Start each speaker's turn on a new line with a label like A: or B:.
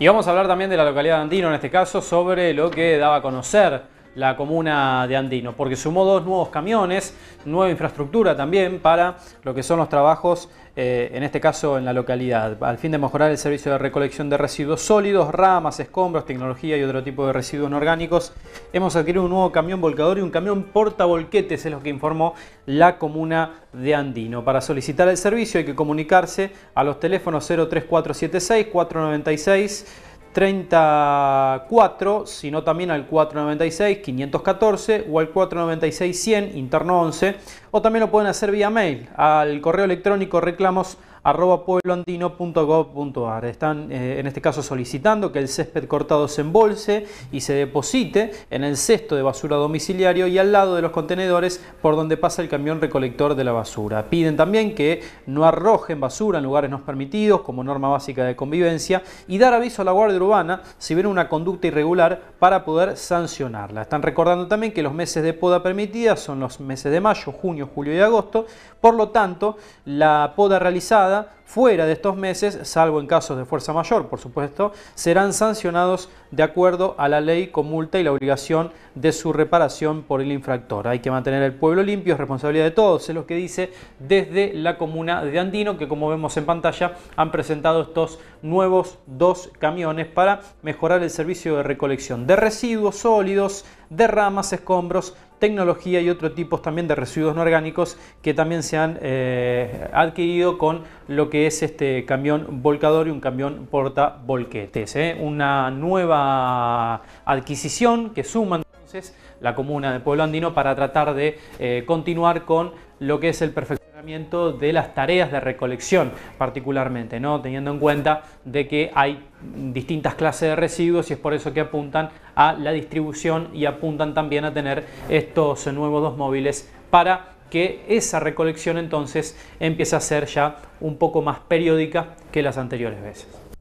A: Y vamos a hablar también de la localidad de Andino, en este caso, sobre lo que daba a conocer la comuna de Andino, porque sumó dos nuevos camiones, nueva infraestructura también para lo que son los trabajos, eh, en este caso en la localidad, al fin de mejorar el servicio de recolección de residuos sólidos, ramas, escombros, tecnología y otro tipo de residuos orgánicos. Hemos adquirido un nuevo camión volcador y un camión portavolquetes, es lo que informó la comuna de Andino. Para solicitar el servicio hay que comunicarse a los teléfonos 03476 496 34, sino también al 496 514 o al 496 100 interno 11 o también lo pueden hacer vía mail al correo electrónico reclamos Están eh, en este caso solicitando que el césped cortado se embolse y se deposite en el cesto de basura domiciliario y al lado de los contenedores por donde pasa el camión recolector de la basura. Piden también que no arrojen basura en lugares no permitidos como norma básica de convivencia y dar aviso a la Guardia Urbana si viene una conducta irregular para poder sancionarla. Están recordando también que los meses de poda permitida son los meses de mayo, junio, julio y agosto. Por lo tanto, la poda realizada fuera de estos meses, salvo en casos de fuerza mayor, por supuesto, serán sancionados de acuerdo a la ley con multa y la obligación de su reparación por el infractor. Hay que mantener el pueblo limpio, es responsabilidad de todos, es lo que dice desde la comuna de Andino, que como vemos en pantalla han presentado estos nuevos dos camiones para mejorar el servicio de recolección de residuos sólidos, de ramas, escombros, tecnología y otro tipos también de residuos no orgánicos que también se han eh, adquirido con lo que es este camión volcador y un camión porta volquetes. ¿eh? Una nueva adquisición que suman entonces la comuna de Pueblo Andino para tratar de eh, continuar con lo que es el perfeccionamiento de las tareas de recolección particularmente, ¿no? teniendo en cuenta de que hay distintas clases de residuos y es por eso que apuntan a la distribución y apuntan también a tener estos nuevos dos móviles para que esa recolección entonces empieza a ser ya un poco más periódica que las anteriores veces.